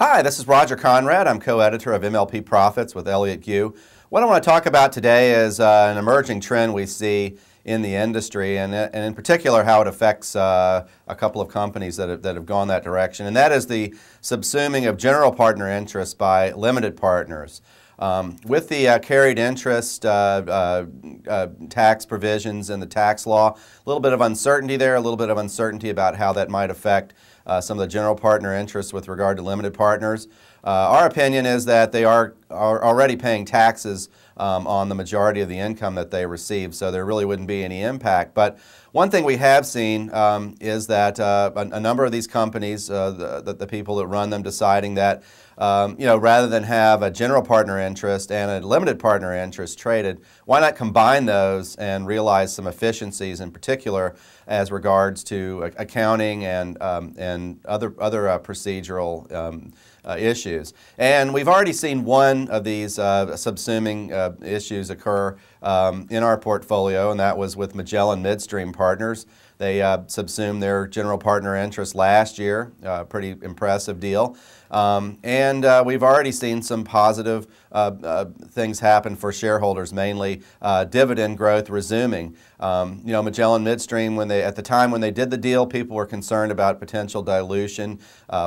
Hi, this is Roger Conrad. I'm co-editor of MLP Profits with Elliot Gu. What I want to talk about today is uh, an emerging trend we see in the industry, and, and in particular how it affects uh, a couple of companies that have, that have gone that direction. And that is the subsuming of general partner interests by limited partners. Um, with the uh, carried interest uh, uh, uh tax provisions in the tax law, a little bit of uncertainty there, a little bit of uncertainty about how that might affect uh, some of the general partner interests with regard to limited partners. Uh, our opinion is that they are, are already paying taxes um, on the majority of the income that they receive. So there really wouldn't be any impact. But one thing we have seen um, is that uh, a, a, number of these companies, uh, the, the, people that run them, deciding that um, you know, rather than have a general partner interest and a limited partner interest traded, why not combine those and realize some efficiencies in particular as regards to accounting and, um, and other, other uh, procedural um, uh, issues. And we've already seen one of these uh, subsuming uh, issues occur um, in our portfolio, and that was with Magellan Midstream Partners. They uh, subsumed their general partner interest last year, uh, pretty impressive deal. Um, and uh, we've already seen some positive uh, uh, things happen for shareholders, mainly uh, dividend growth resuming. Um, you know, Magellan Midstream, when they at the time when they did the deal, people were concerned about potential dilution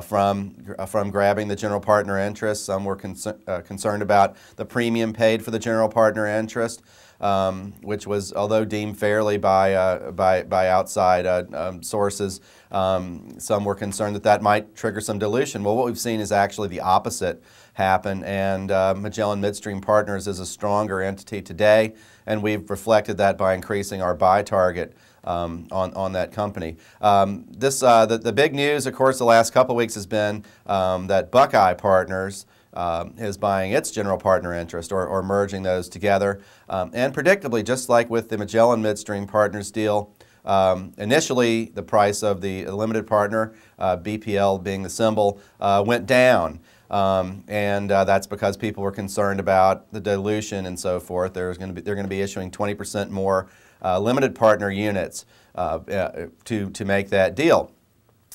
from from grabbing the general partner interest. Some were concerned about the premium paid for the general partner interest um, which was, although deemed fairly by, uh, by, by outside uh, um, sources, um, some were concerned that that might trigger some dilution. Well, what we've seen is actually the opposite happen, and uh, Magellan Midstream Partners is a stronger entity today, and we've reflected that by increasing our buy target. Um, on, on that company. Um, this, uh, the, the big news, of course, the last couple of weeks has been um, that Buckeye Partners um, is buying its general partner interest or, or merging those together. Um, and predictably, just like with the Magellan Midstream Partners deal, um, initially, the price of the limited partner, uh, BPL being the symbol, uh, went down. Um, and uh, that's because people were concerned about the dilution and so forth. There's going to be, they're going to be issuing 20% more uh, limited partner units uh, uh, to, to make that deal.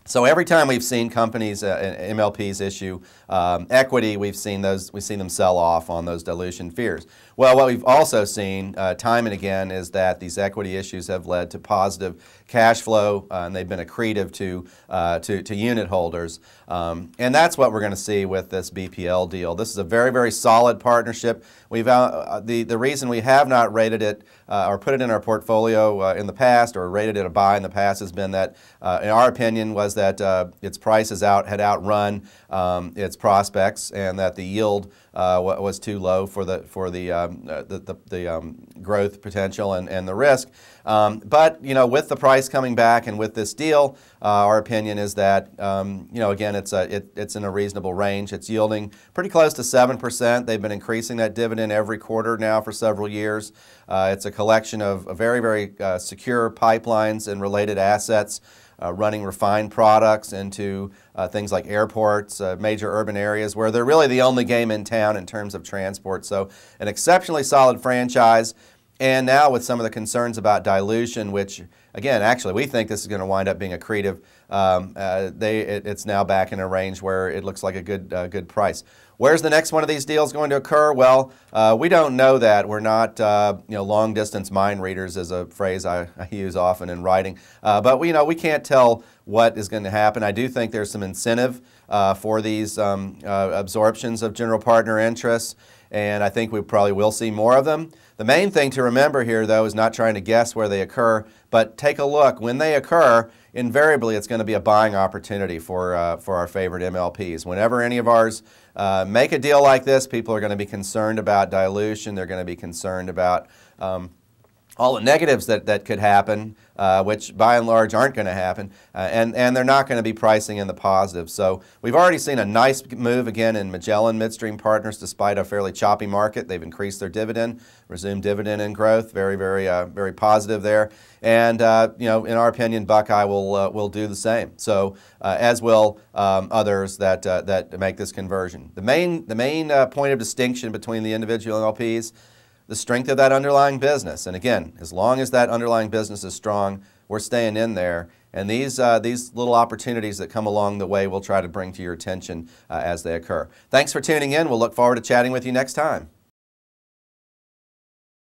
So every time we've seen companies, uh, MLPs issue um, equity, we've seen those, we've seen them sell off on those dilution fears. Well, what we've also seen uh, time and again is that these equity issues have led to positive cash flow, uh, and they've been accretive to uh, to, to, unit holders. Um, and that's what we're going to see with this BPL deal. This is a very very solid partnership. We've uh, uh, the the reason we have not rated it uh, or put it in our portfolio uh, in the past or rated it a buy in the past has been that, uh, in our opinion, was that uh, its price is out, had outrun um, its prospects and that the yield uh, was too low for the, for the, um, the, the, the um, growth potential and, and the risk. Um, but, you know, with the price coming back and with this deal, our opinion is that, um, you know, again, it's, a, it, it's in a reasonable range. It's yielding pretty close to 7%. They've been increasing that dividend every quarter now for several years. Uh, it's a collection of, very, very uh, secure pipelines and related assets. Uh, running refined products into uh, things like airports, uh, major urban areas where they're really the only game in town in terms of transport. So, an exceptionally solid franchise. And now, with some of the concerns about dilution, which again, actually, we think this is going to wind up being accretive. Um, uh, they, it, it's now back in a range where it looks like a good, uh, good price. Where's the next one of these deals going to occur? Well, uh, we don't know that. We're not, uh, you know, long distance mind readers is a phrase I, I use often in writing. Uh, but we, you know, we can't tell what is going to happen. I do think there's some incentive uh, for these um, absorptions of general partner interests and I think we probably will see more of them. The main thing to remember here, though, is not trying to guess where they occur, but take a look. When they occur, invariably it's going to be a buying opportunity for, uh, for our favorite MLPs. Whenever any of ours uh, make a deal like this, people are going to be concerned about dilution. They're going to be concerned about um, all the negatives that, that could happen, uh, which by and large aren't going to happen, uh, and, and they're not going to be pricing in the positive. So we've already seen a nice move again in Magellan Midstream Partners despite a fairly choppy market. They've increased their dividend, resumed dividend and growth, very, very, uh, very positive there. And, uh, you know, in our opinion, Buckeye will, uh, will do the same. So uh, as will um, others that, that make this conversion. The main, the main point of distinction between the individual LPs the strength of that underlying business. And again, as long as that underlying business is strong, we're staying in there. And these, uh, these little opportunities that come along the way, we'll try to bring to your attention uh, as they occur. Thanks for tuning in. We'll look forward to chatting with you next time.